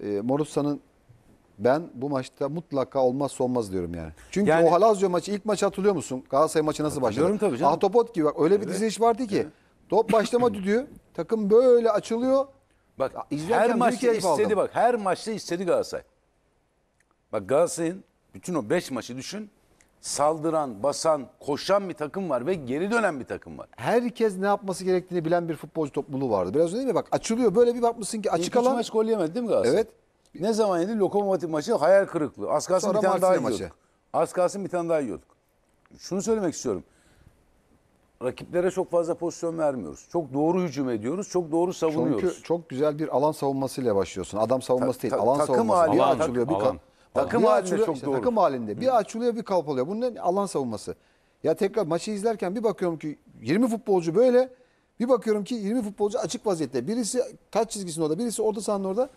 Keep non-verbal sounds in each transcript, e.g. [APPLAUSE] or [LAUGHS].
e, ee, Morutsa'nın ben bu maçta mutlaka olmazsa olmaz diyorum yani. Çünkü yani, o Halazyo maçı ilk maç hatırlıyor musun? Galatasaray maçı nasıl başladı? Tabii canım. Ahtapot gibi bak öyle evet. bir diziliş vardı ki. Evet. Top başlama [CLEARS THROAT] düdüğü takım böyle açılıyor. Bak her maçta istedi aldım. bak her maçta istedi Galatasaray. Bak Galatasaray'ın bütün o 5 maçı düşün saldıran, basan, koşan bir takım var ve geri dönen bir takım var. Herkes ne yapması gerektiğini bilen bir futbolcu topluluğu vardı. Biraz önce değil mi? Bak açılıyor böyle bir bakmışsın ki açık alan. maç gol yemedi değil mi Galatasaray? Evet. Ne zaman yedi? Lokomotiv maçı hayal kırıklığı. Az kalsın Sonra bir tane Martina daha maçı. yiyorduk. Az kalsın bir tane daha yiyorduk. Şunu söylemek istiyorum. Rakiplere çok fazla pozisyon vermiyoruz. Çok doğru hücum ediyoruz. Çok doğru savunuyoruz. Çünkü çok güzel bir alan savunmasıyla başlıyorsun. Adam savunması Ta- değil, alan takım savunması. hali- Alan Alan, açılıyor bir alan. kan. Takım halinde açılıyor, çok işte, doğru. Takım halinde. Bir açılıyor bir kalpalıyor. Bunun alan savunması. Ya tekrar maçı izlerken bir bakıyorum ki 20 futbolcu böyle. Bir bakıyorum ki 20 futbolcu açık vaziyette. Birisi kaç çizgisinde orada, birisi orada sahanın orada.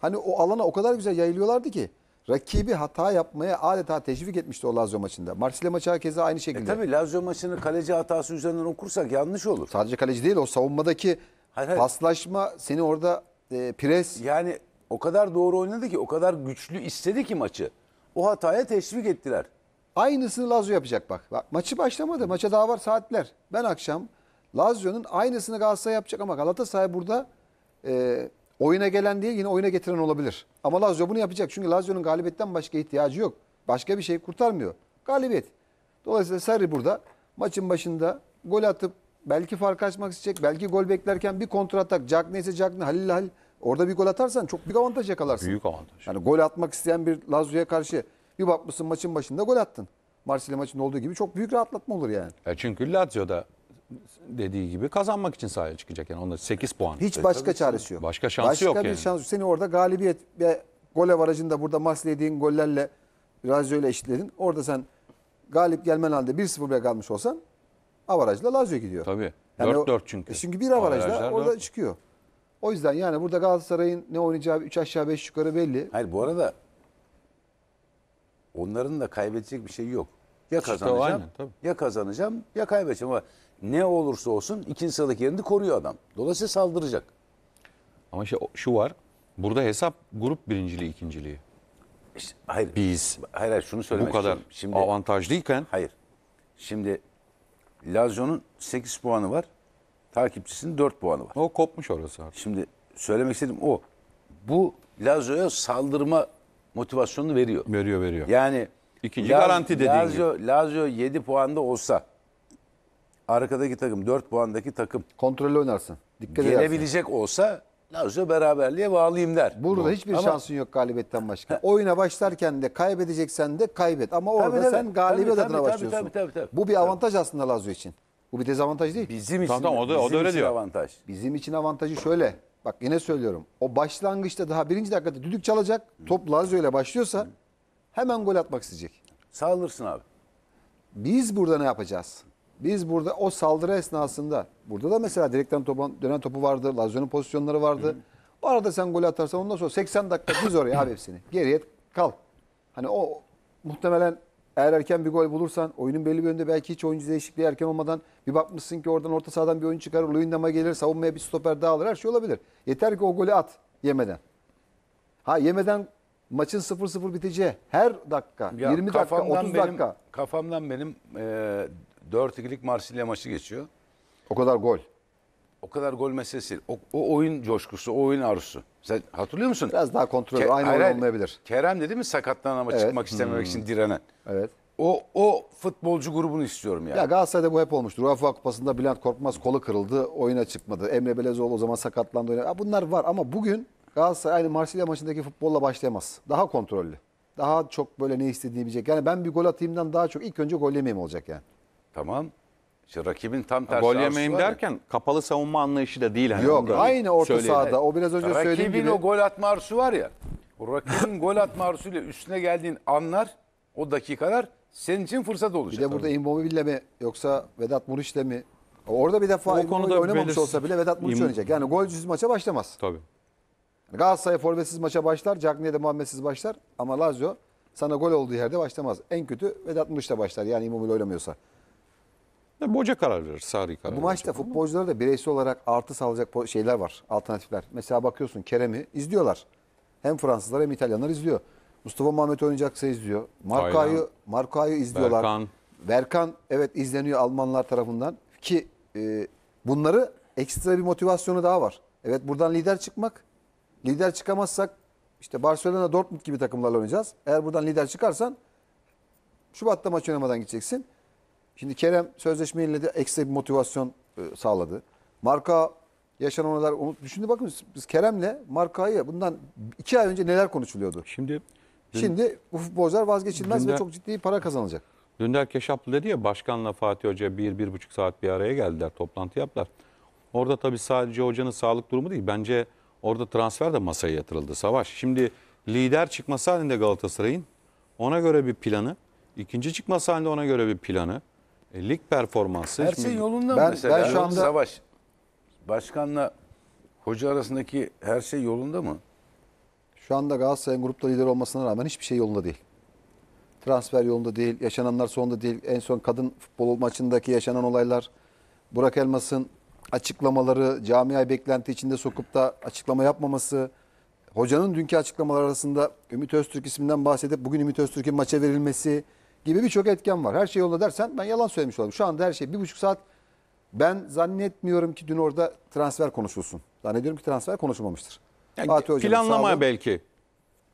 Hani o alana o kadar güzel yayılıyorlardı ki rakibi hata yapmaya adeta teşvik etmişti o Lazio maçında. Marsilya maçı herkese aynı e şekilde. E tabii Lazio maçını kaleci hatası üzerinden okursak yanlış olur. Sadece kaleci değil o savunmadaki hayır, hayır. paslaşma seni orada e, pres. Yani o kadar doğru oynadı ki o kadar güçlü istedi ki maçı. O hataya teşvik ettiler. Aynısını Lazio yapacak bak. bak maçı başlamadı. Maça daha var saatler. Ben akşam Lazio'nun aynısını Galatasaray yapacak ama Galatasaray burada e, oyuna gelen diye yine oyuna getiren olabilir. Ama Lazio bunu yapacak. Çünkü Lazio'nun galibiyetten başka ihtiyacı yok. Başka bir şey kurtarmıyor. Galibiyet. Dolayısıyla Sarri burada maçın başında gol atıp belki fark açmak isteyecek. Belki gol beklerken bir kontra atak. Cagney ise ne Halil Halil Orada bir gol atarsan çok büyük avantaj yakalarsın. Büyük avantaj. Yani gol atmak isteyen bir Lazio'ya karşı bir bakmışsın maçın başında gol attın. Marsilya maçında olduğu gibi çok büyük rahatlatma olur yani. E çünkü Lazio'da dediği gibi kazanmak için sahaya çıkacak. Yani onda 8 puan. Hiç evet, başka çaresi yok. Başka şansı başka yok yani. Başka bir şans Seni orada galibiyet ve gol varacında burada Marsilya yediğin gollerle Lazio ile eşitledin. Orada sen galip gelmen halde 1-0 bile kalmış olsan avarajla Lazio gidiyor. Tabii. Yani 4-4 çünkü. E çünkü bir avarajla orada 4. çıkıyor. O yüzden yani burada Galatasaray'ın ne oynayacağı 3 aşağı 5 yukarı belli. Hayır bu arada onların da kaybedecek bir şey yok. Ya kazanacağım, aynen, tabii. ya kazanacağım, ya kaybedeceğim ama ne olursa olsun ikinci sıradaki yerini koruyor adam. Dolayısıyla saldıracak. Ama şey şu var. Burada hesap grup birinciliği, ikinciliği. İşte, hayır. Biz hayır, hayır şunu söylemek bu kadar istiyorum. şimdi avantajlıyken hayır. Şimdi Lazio'nun 8 puanı var. Takipçisinin 4 puanı var. O kopmuş orası artık. Şimdi söylemek istediğim o. Bu Lazio'ya saldırma motivasyonunu veriyor. Veriyor veriyor. Yani ikinci Laz, garanti dediğin Lazio, gibi. Lazio 7 puanda olsa arkadaki takım 4 puandaki takım kontrollü oynarsın. Dikkat gelebilecek edersin. olsa Lazio beraberliğe bağlayayım der. Burada Doğru. hiçbir Ama, şansın yok galibetten başka. Oyuna başlarken de kaybedeceksen de kaybet. Ama orada tabii, sen galibiyet tabii, adına tabii, başlıyorsun. Tabii, tabii, tabii, Bu bir avantaj tabii. aslında Lazio için. Bu bir dezavantaj değil. Bizim için, Tamam, o da- o da öyle bizim için avantaj. Bizim için avantajı şöyle. Bak yine söylüyorum. O başlangıçta daha birinci dakikada düdük çalacak. Top Lazio ile başlıyorsa hemen gol atmak isteyecek. Sağlırsın abi. Biz burada ne yapacağız? Biz burada o saldırı esnasında burada da mesela direkten topa, dönen topu vardı. Lazio'nun pozisyonları vardı. O arada sen gol atarsan ondan sonra 80 dakika biz oraya abi hepsini. Geriye kal. Hani o muhtemelen eğer erken bir gol bulursan oyunun belli bir önünde belki hiç oyuncu değişikliği erken olmadan bir bakmışsın ki oradan orta sahadan bir oyun çıkar, Luyendam'a gelir, savunmaya bir stoper daha alır. Her şey olabilir. Yeter ki o golü at yemeden. Ha yemeden maçın 0-0 biteceği her dakika, Ya 20 dakika, kafamdan 30 benim, dakika. Kafamdan benim e, 4-2'lik Marsilya maçı geçiyor. O kadar gol o kadar gol meselesi O, o oyun coşkusu, o oyun arzusu. Sen hatırlıyor musun? Biraz daha kontrol Ke- aynı hayır, olmayabilir. Kerem dedi mi sakatlanan ama evet. çıkmak istememek hmm. için direnen. Evet. O, o futbolcu grubunu istiyorum yani. Ya Galatasaray'da bu hep olmuştur. UEFA Kupası'nda Bülent Korkmaz kolu kırıldı, oyuna çıkmadı. Emre Belezoğlu o zaman sakatlandı. Oyuna. Bunlar var ama bugün Galatasaray aynı Marsilya maçındaki futbolla başlayamaz. Daha kontrollü. Daha çok böyle ne istediğini bilecek. Yani ben bir gol atayımdan daha çok ilk önce gol yemeyeyim olacak yani. Tamam. İşte rakibin tam tersi. Gol yemeyim derken ya. kapalı savunma anlayışı da değil. Hani Yok aynı orta söyleyelim. sahada o biraz önce rakibin söylediğim gibi. Rakibin o gol atma arzusu var ya. O rakibin gol atma arzusuyla üstüne geldiğin anlar o dakikalar senin için fırsat olacak. Bir de burada Immobile'le mi yoksa Vedat ile mi? Orada bir defa o konuda oynamamış belirsiz. olsa bile Vedat Muriç İm... oynayacak. Yani golcüsüz maça başlamaz. Tabii. Galatasaray forvetsiz maça başlar, Cagney'de Muhammedsiz başlar ama Lazio sana gol olduğu yerde başlamaz. En kötü Vedat Muriç'le başlar yani İmmobile oynamıyorsa. Ya, boca karar verir, Sarı karar Bu maçta futbolcular da bireysel olarak artı sağlayacak şeyler var, alternatifler. Mesela bakıyorsun Kerem'i izliyorlar. Hem Fransızlar hem İtalyanlar izliyor. Mustafa Muhammed oynayacaksa izliyor. Marka'yı Marka'yı izliyorlar. Berkan. Berkan evet izleniyor Almanlar tarafından ki e, bunları ekstra bir motivasyonu daha var. Evet buradan lider çıkmak. Lider çıkamazsak işte Barcelona, Dortmund gibi takımlarla oynayacağız. Eğer buradan lider çıkarsan Şubat'ta maç oynamadan gideceksin. Şimdi Kerem sözleşmeyle de ekstra bir motivasyon e, sağladı. Marka yaşanan olaylar düşündü bakın biz Kerem'le Marka'yı bundan iki ay önce neler konuşuluyordu? Şimdi Şimdi bu futbolcular vazgeçilmez dünder, ve çok ciddi para kazanacak. Dündar Keşaplı dedi ya başkanla Fatih Hoca bir, bir buçuk saat bir araya geldiler. Toplantı yaptılar. Orada tabii sadece hocanın sağlık durumu değil. Bence orada transfer de masaya yatırıldı. Savaş. Şimdi lider çıkması halinde Galatasaray'ın ona göre bir planı. ikinci çıkması halinde ona göre bir planı. E, lig performansı. Her şey yolunda ben, mı? Mesela ben şu anda... Savaş, başkanla hoca arasındaki her şey yolunda mı? Şu anda Galatasaray'ın grupta lider olmasına rağmen hiçbir şey yolunda değil. Transfer yolunda değil, yaşananlar sonunda değil. En son kadın futbol maçındaki yaşanan olaylar, Burak Elmas'ın açıklamaları, camiayı beklenti içinde sokup da açıklama yapmaması, hocanın dünkü açıklamalar arasında Ümit Öztürk isminden bahsedip bugün Ümit Öztürk'ün maça verilmesi, gibi birçok etken var. Her şey yolda dersen ben yalan söylemiş olayım. Şu anda her şey bir buçuk saat ben zannetmiyorum ki dün orada transfer konuşulsun. Zannediyorum ki transfer konuşulmamıştır. Yani Fatih Hoca'nın planlama sağlığı, belki.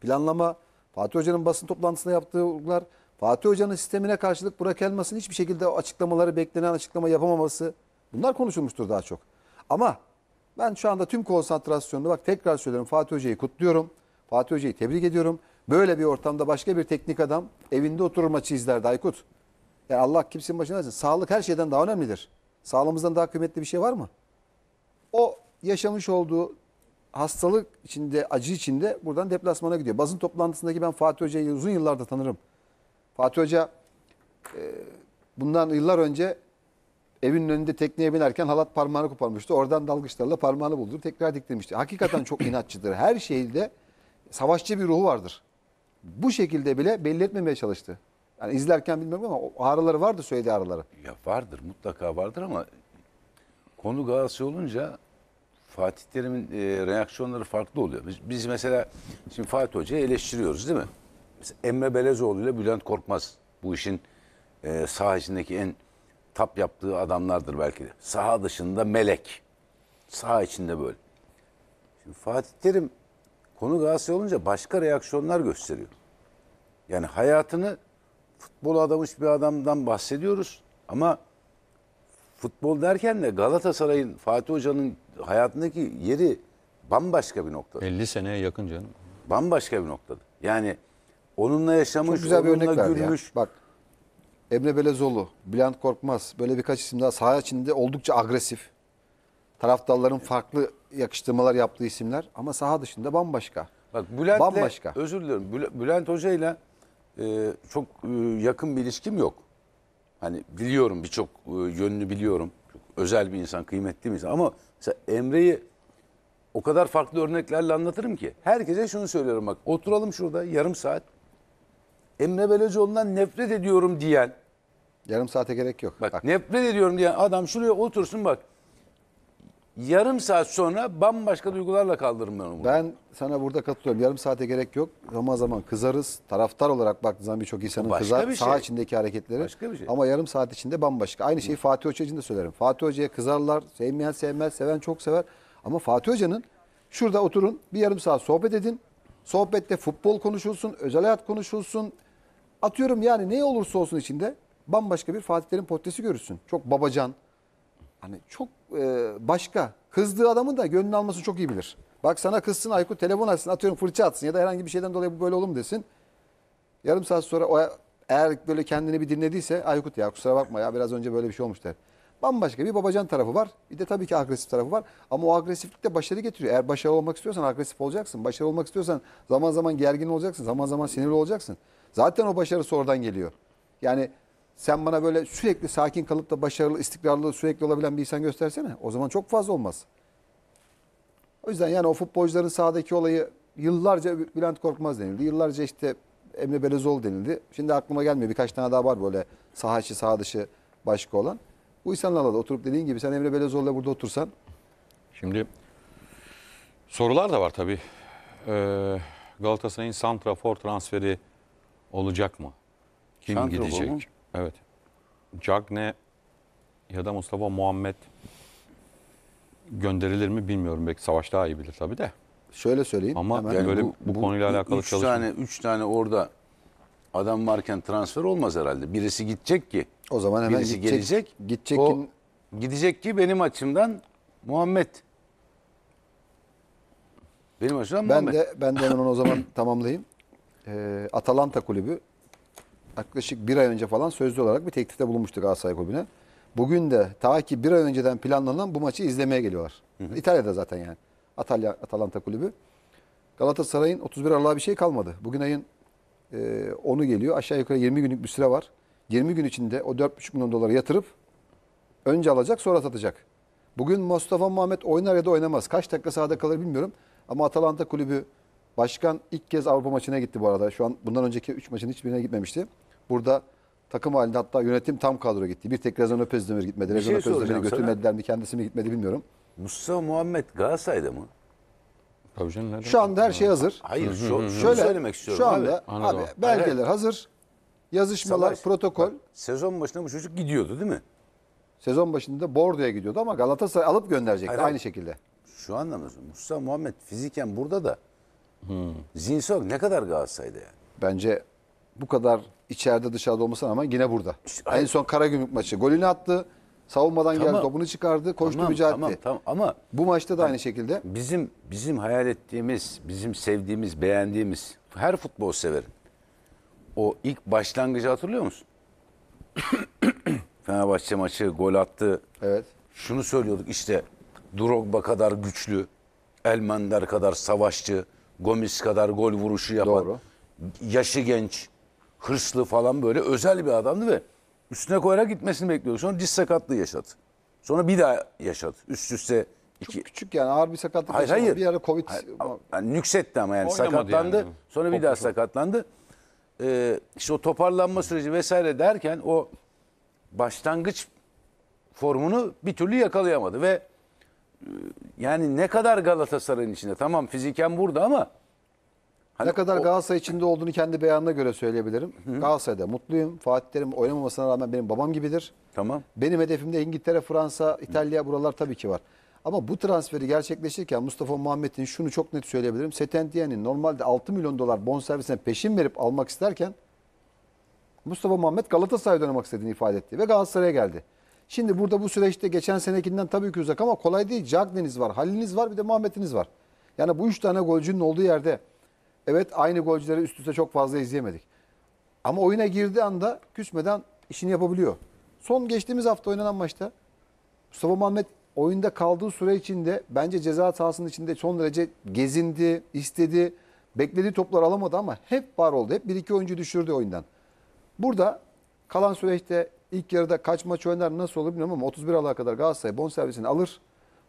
Planlama Fatih Hoca'nın basın toplantısında yaptığı vurgular, Fatih Hoca'nın sistemine karşılık Burak Elmas'ın hiçbir şekilde açıklamaları beklenen açıklama yapamaması bunlar konuşulmuştur daha çok. Ama ben şu anda tüm konsantrasyonunu bak tekrar söylüyorum Fatih Hoca'yı kutluyorum. Fatih Hoca'yı tebrik ediyorum. Böyle bir ortamda başka bir teknik adam evinde oturur maçı izlerdi Aykut. Yani Allah kimsin başına versin. Sağlık her şeyden daha önemlidir. Sağlığımızdan daha kıymetli bir şey var mı? O yaşamış olduğu hastalık içinde, acı içinde buradan deplasmana gidiyor. Bazın toplantısındaki ben Fatih Hoca'yı uzun yıllarda tanırım. Fatih Hoca e, bundan yıllar önce evinin önünde tekneye binerken halat parmağını koparmıştı. Oradan dalgıçlarla parmağını buldu Tekrar diktirmişti. Hakikaten çok [LAUGHS] inatçıdır. Her şeyde savaşçı bir ruhu vardır bu şekilde bile belli etmemeye çalıştı. Yani izlerken bilmiyorum ama ağrıları vardı söylediği ağrıları. Ya vardır mutlaka vardır ama konu Galatasaray olunca Fatih Terim'in e, reaksiyonları farklı oluyor. Biz, biz mesela şimdi Fatih Hoca'yı eleştiriyoruz değil mi? Mesela Emre Belezoğlu ile Bülent Korkmaz bu işin e, saha içindeki en tap yaptığı adamlardır belki de. Sağ dışında melek. Sağ içinde böyle. Şimdi Fatih Terim Konu Galatasaray olunca başka reaksiyonlar gösteriyor. Yani hayatını futbol adamış bir adamdan bahsediyoruz ama futbol derken de Galatasaray'ın Fatih Hoca'nın hayatındaki yeri bambaşka bir nokta. 50 seneye yakın canım. Bambaşka bir noktada. Yani onunla yaşamış, Çok güzel bir onunla örnek gülmüş. Ya. Bak Emre Belezoğlu, Bülent Korkmaz böyle birkaç isim daha saha içinde oldukça agresif taraftarların farklı yakıştırmalar yaptığı isimler ama saha dışında bambaşka. Bak Bülent Bambaşka. özür dilerim. Bülent Hoca'yla e, çok e, yakın bir ilişkim yok. Hani biliyorum birçok e, yönünü biliyorum. Çok özel bir insan, kıymetli bir insan ama mesela Emre'yi o kadar farklı örneklerle anlatırım ki. Herkese şunu söylüyorum bak. Oturalım şurada yarım saat. Emre Belözoğlu'ndan nefret ediyorum diyen Yarım saate gerek yok. Bak, nefret ediyorum diyen adam şuraya otursun bak. Yarım saat sonra bambaşka duygularla kaldırırım ben onu. Ben sana burada katılıyorum. Yarım saate gerek yok. Zaman zaman kızarız. Taraftar olarak baktığın zaman birçok insanın Başka kızar. bir Saha şey. içindeki hareketleri. Başka bir şey. Ama yarım saat içinde bambaşka. Aynı şeyi Fatih Hoca için de söylerim. Fatih Hoca'ya kızarlar. Sevmeyen sevmez, seven çok sever. Ama Fatih Hoca'nın şurada oturun bir yarım saat sohbet edin. Sohbette futbol konuşulsun, özel hayat konuşulsun. Atıyorum yani ne olursa olsun içinde bambaşka bir Fatihlerin portresi görürsün. Çok babacan, Hani çok e, başka. Kızdığı adamı da gönlünü alması çok iyi bilir. Bak sana kızsın Aykut telefon açsın atıyorum fırça atsın ya da herhangi bir şeyden dolayı bu böyle olum desin. Yarım saat sonra o eğer böyle kendini bir dinlediyse Aykut ya kusura bakma ya biraz önce böyle bir şey olmuş der. Bambaşka bir babacan tarafı var. Bir de tabii ki agresif tarafı var. Ama o agresiflik de başarı getiriyor. Eğer başarılı olmak istiyorsan agresif olacaksın. Başarılı olmak istiyorsan zaman zaman gergin olacaksın. Zaman zaman sinirli olacaksın. Zaten o başarı oradan geliyor. Yani sen bana böyle sürekli sakin kalıp da başarılı, istikrarlı, sürekli olabilen bir insan göstersene. O zaman çok fazla olmaz. O yüzden yani o futbolcuların sahadaki olayı yıllarca Bülent Korkmaz denildi. Yıllarca işte Emre Belezoğlu denildi. Şimdi aklıma gelmiyor. Birkaç tane daha var böyle saha içi, saha dışı başka olan. Bu insanlarla da oturup dediğin gibi sen Emre Belezoğlu'yla burada otursan. Şimdi sorular da var tabii. Ee, Galatasaray'ın Santrafor transferi olacak mı? Kim Santrafor gidecek? Mu? Evet. Cagne ya da Mustafa Muhammed gönderilir mi bilmiyorum. Belki Savaş daha iyi bilir tabii de. Şöyle söyleyeyim. Ama hemen. yani böyle bu, bu, bu konuyla alakalı üç çalışma. Tane, üç tane orada adam varken transfer olmaz herhalde. Birisi gidecek ki. O zaman hemen birisi gidecek, gelecek. Gidecek o, kim? Gidecek ki benim açımdan Muhammed. Benim açımdan ben Muhammed. De, ben de hemen onu o zaman [CLEARS THROAT] tamamlayayım. Ee, Atalanta kulübü yaklaşık bir ay önce falan sözlü olarak bir teklifte bulunmuştu Galatasaray Kulübü'ne. Bugün de ta ki bir ay önceden planlanan bu maçı izlemeye geliyorlar. Hı hı. İtalya'da zaten yani. Atalya, Atalanta Kulübü. Galatasaray'ın 31 Aralık'a bir şey kalmadı. Bugün ayın e, 10'u geliyor. Aşağı yukarı 20 günlük bir süre var. 20 gün içinde o 4,5 milyon doları yatırıp önce alacak sonra satacak. Bugün Mustafa Muhammed oynar ya da oynamaz. Kaç dakika sahada kalır bilmiyorum. Ama Atalanta Kulübü Başkan ilk kez Avrupa maçına gitti bu arada. Şu an bundan önceki 3 maçın hiçbirine gitmemişti. Burada takım halinde hatta yönetim tam kadro gitti. Bir tek Rezan Öpez Demir gitmedi. Rezan şey Öpez Demir'i götürmediler sana. mi kendisi mi gitmedi bilmiyorum. Mustafa Muhammed Galatasaray'da mı? Tabii canım, şu anda her şey hazır. Hayır, şu, şöyle şunu söylemek istiyorum. Şu anda abi, abi belgeler Hayır. hazır. Yazışmalar, Savaş, protokol. sezon başında bu çocuk gidiyordu değil mi? Sezon başında Bordo'ya gidiyordu ama Galatasaray alıp gönderecekti Hayır, aynı şekilde. Şu anda mı? Mustafa Muhammed fiziken burada da. Hmm. Zihinsel ne kadar Galatasaray'da yani? Bence bu kadar içeride dışarıda olmasına ama yine burada. Ay- en son Karagümrük maçı golünü attı. Savunmadan geldi, topunu çıkardı, koştu, Tamam, mücadele tamam, tamam ama Bu maçta da aynı şekilde. bizim bizim hayal ettiğimiz, bizim sevdiğimiz, beğendiğimiz her futbol severin o ilk başlangıcı hatırlıyor musun? [COUGHS] Fenerbahçe maçı gol attı. Evet. Şunu söylüyorduk işte Drogba kadar güçlü, Elmander kadar savaşçı, Gomis kadar gol vuruşu yapan, Doğru. yaşı genç hırslı falan böyle özel bir adamdı ve üstüne koyarak gitmesini bekliyordu. Sonra diz sakatlığı yaşadı. Sonra bir daha yaşadı. Üst üste iki. Çok küçük yani ağır bir sakatlık. Hayır yaşadı. hayır. Bir ara Covid. Hayır, yani nüksetti ama yani Oynamadı sakatlandı. Yani. Sonra bir Çok daha sakatlandı. Ee, işte o toparlanma süreci vesaire derken o başlangıç formunu bir türlü yakalayamadı ve e, yani ne kadar Galatasaray'ın içinde tamam fiziken burada ama Hani ne kadar o... Galatasaray içinde olduğunu kendi beyanına göre söyleyebilirim. Hı. Galatasaray'da mutluyum. Fatih Terim oynamamasına rağmen benim babam gibidir. Tamam. Benim hedefimde İngiltere, Fransa, İtalya Hı. buralar tabii ki var. Ama bu transferi gerçekleşirken Mustafa Muhammed'in şunu çok net söyleyebilirim. Setentiyen'in normalde 6 milyon dolar bonservisine peşin verip almak isterken Mustafa Muhammed Galatasaray'da oynamak istediğini ifade etti ve Galatasaray'a geldi. Şimdi burada bu süreçte geçen senekinden tabii ki uzak ama kolay değil. Cagney'iniz var, Halil'iniz var bir de Muhammed'iniz var. Yani bu üç tane golcünün olduğu yerde Evet aynı golcüleri üst üste çok fazla izleyemedik. Ama oyuna girdiği anda küsmeden işini yapabiliyor. Son geçtiğimiz hafta oynanan maçta Mustafa Muhammed oyunda kaldığı süre içinde bence ceza sahasının içinde son derece gezindi, istedi. Beklediği toplar alamadı ama hep var oldu. Hep bir iki oyuncu düşürdü oyundan. Burada kalan süreçte ilk yarıda kaç maç oynar nasıl olur bilmiyorum ama 31 Aralık'a kadar Galatasaray bon servisini alır.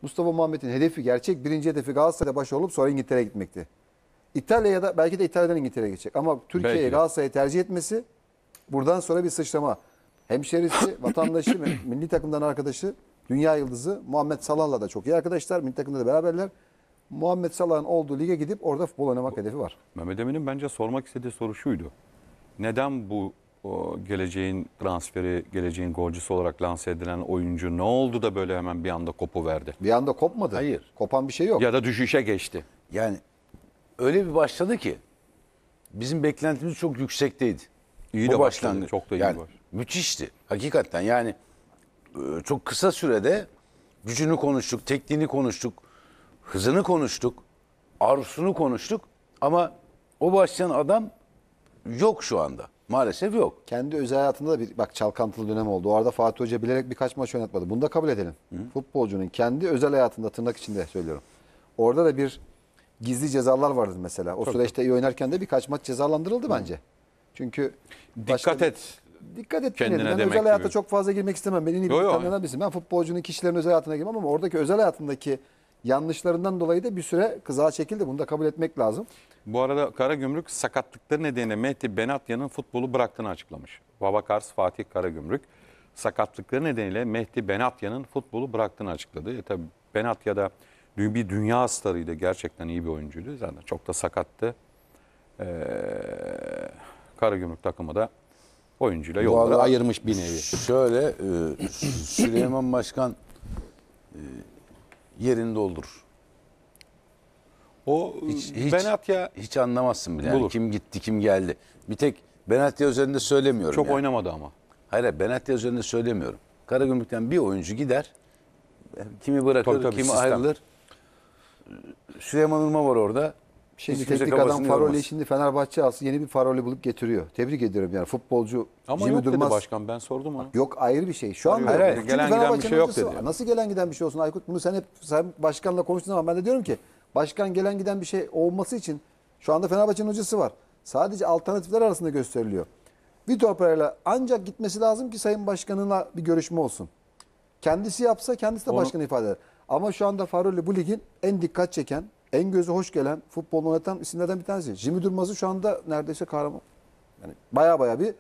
Mustafa Muhammed'in hedefi gerçek birinci hedefi Galatasaray'da baş olup sonra İngiltere'ye gitmekti. İtalya'ya da belki de İtalya'dan İngiltere'ye geçecek. Ama Türkiye'ye Belki Galatasaray'ı tercih etmesi buradan sonra bir sıçrama. Hemşerisi, [COUGHS] vatandaşı, milli takımdan arkadaşı, dünya yıldızı Muhammed Salah'la da çok iyi arkadaşlar. Milli takımda da beraberler. Muhammed Salah'ın olduğu lige gidip orada futbol oynamak hedefi var. Mehmet Emin'in bence sormak istediği soru şuydu. Neden bu o, geleceğin transferi, geleceğin golcüsü olarak lanse edilen oyuncu ne oldu da böyle hemen bir anda kopu verdi? Bir anda kopmadı. Hayır. Kopan bir şey yok. Ya da düşüşe geçti. Yani öyle bir başladı ki bizim beklentimiz çok yüksekteydi. İyi Bu de başlangıç. Çok da iyi yani, var. Müthişti. Hakikaten yani e, çok kısa sürede gücünü konuştuk, tekniğini konuştuk, hızını konuştuk, arzusunu konuştuk ama o başlayan adam yok şu anda. Maalesef yok. Kendi özel hayatında da bir bak çalkantılı dönem oldu. O arada Fatih Hoca bilerek birkaç maç oynatmadı. Bunu da kabul edelim. Hı. Futbolcunun kendi özel hayatında tırnak içinde söylüyorum. Orada da bir gizli cezalar vardı mesela. O Çok süreçte iyi oynarken de birkaç maç cezalandırıldı bence. Çünkü dikkat et dikkat et kendine demek özel hayata gibi. çok fazla girmek istemem. Beni iyi bir bilsin. Ben futbolcunun kişilerin özel hayatına girmem ama oradaki özel hayatındaki yanlışlarından dolayı da bir süre kızağa çekildi. Bunu da kabul etmek lazım. Bu arada Karagümrük sakatlıkları nedeniyle Mehdi Benatya'nın futbolu bıraktığını açıklamış. Babakars Fatih Karagümrük sakatlıkları nedeniyle Mehdi Benatya'nın futbolu bıraktığını açıkladı. E tabi Benatya bir dünya starıydı. Gerçekten iyi bir oyuncuydu. Zaten çok da sakattı. Ee, Karagümrük takımı da oyuncuyla yolları ayırmış bir nevi. Şöyle e, Süleyman Başkan e, yerini doldurur. O hiç, hiç, Benatya hiç anlamazsın bile. Yani kim gitti kim geldi. Bir tek Benatya üzerinde söylemiyorum. Çok yani. oynamadı ama. Hayır Benatya üzerinde söylemiyorum. Karagümrük'ten bir oyuncu gider. E, kimi bırakır, tabii, tabii, kimi sistem. ayrılır. Süleyman Urma var orada. Şimdi Hiç teknik adam Farol'i şimdi Fenerbahçe aslında yeni bir Farol'i bulup getiriyor. Tebrik ederim yani futbolcu. Ama Jimmy yok Durmaz. dedi başkan ben sordum ona. Yok ayrı bir şey. Şu an hayır, hayır, gelen giden bir şey yok dedi. Nasıl gelen giden bir şey olsun Aykut? Bunu sen hep sen başkanla konuştuğun zaman ben de diyorum ki başkan gelen giden bir şey olması için şu anda Fenerbahçe'nin hocası var. Sadece alternatifler arasında gösteriliyor. Vitor Pereira ancak gitmesi lazım ki Sayın Başkan'ınla bir görüşme olsun. Kendisi yapsa kendisi de Onu... başkan ifade eder. Ama şu anda Farol'le bu ligin en dikkat çeken, en gözü hoş gelen futbol oynatan isimlerden bir tanesi. Jimmy Durmaz'ı şu anda neredeyse kahraman. Yani baya baya bir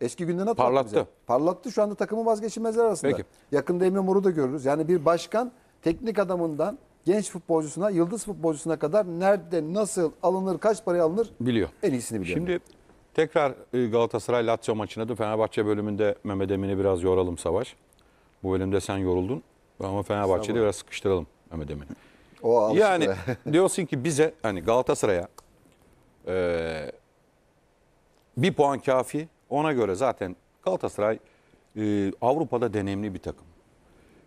eski günden atlattı. Parlattı. Bize. Parlattı. Şu anda takımı vazgeçilmezler arasında. Peki. Yakında Emre Mor'u da görürüz. Yani bir başkan teknik adamından genç futbolcusuna, yıldız futbolcusuna kadar nerede, nasıl alınır, kaç paraya alınır biliyor. En iyisini biliyor. Şimdi tekrar e, Galatasaray Lazio maçına da Fenerbahçe bölümünde Mehmet Emin'i biraz yoralım Savaş. Bu bölümde sen yoruldun. Ama Fenerbahçe'de biraz sıkıştıralım Mehmet Emin'i. O Yani diyorsun ki bize hani Galatasaray'a e, bir puan kafi. Ona göre zaten Galatasaray e, Avrupa'da deneyimli bir takım.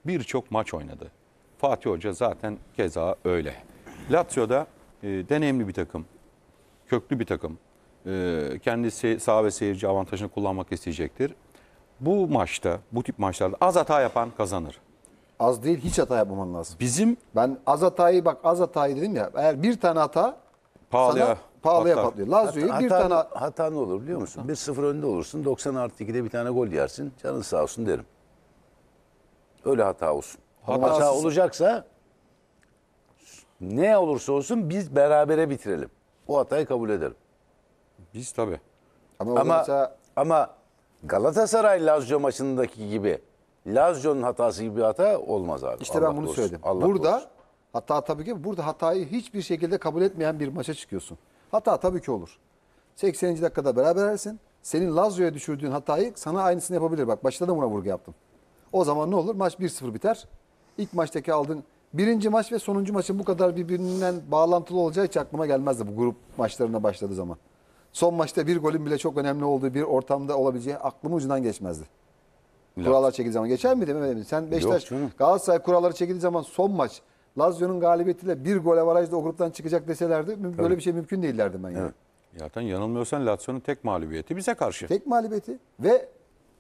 Birçok maç oynadı. Fatih Hoca zaten keza öyle. Lazio'da e, deneyimli bir takım. Köklü bir takım. E, kendisi sağ ve seyirci avantajını kullanmak isteyecektir. Bu maçta, bu tip maçlarda az hata yapan kazanır. Az değil hiç hata yapmaman lazım. Bizim Ben az hatayı bak az hatayı dedim ya. Eğer bir tane hata pahalıya sana pahalıya patlar. patlıyor. Lazio'yu bir hatan, tane ne olur biliyor musun? Bir sıfır önde olursun. 90 artı 2'de bir tane gol yersin. Canın sağ olsun derim. Öyle hata olsun. Hatasız. Hata olacaksa ne olursa olsun biz berabere bitirelim. O hatayı kabul ederim. Biz tabii. ama, Ama mesela ama Galatasaray Lazio maçındaki gibi Lazio'nun hatası gibi bir hata olmaz abi. İşte Allah ben bunu söyledim. Allah burada korusun. hatta tabii ki burada hatayı hiçbir şekilde kabul etmeyen bir maça çıkıyorsun. Hata tabii ki olur. 80. dakikada berabersin. Senin Lazio'ya düşürdüğün hatayı sana aynısını yapabilir. Bak başta da buna vurgu yaptım. O zaman ne olur? Maç 1-0 biter. İlk maçtaki aldığın birinci maç ve sonuncu maçın bu kadar birbirinden bağlantılı olacağı hiç aklıma gelmezdi bu grup maçlarına başladığı zaman. Son maçta bir golün bile çok önemli olduğu bir ortamda olabileceği aklım ucundan geçmezdi. Kurallar çekildiği zaman geçer miydi Mehmet Emin? Sen Beşiktaş canım. Galatasaray kuralları çekildiği zaman son maç Lazio'nun galibiyetiyle bir gol varajla o gruptan çıkacak deselerdi mü- böyle bir şey mümkün değillerdi ben yani. Evet. Zaten yanılmıyorsan Lazio'nun tek mağlubiyeti bize karşı. Tek mağlubiyeti ve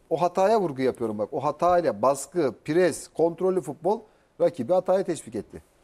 o hataya vurgu yapıyorum bak. O hatayla baskı, pres, kontrollü futbol rakibi hataya teşvik etti.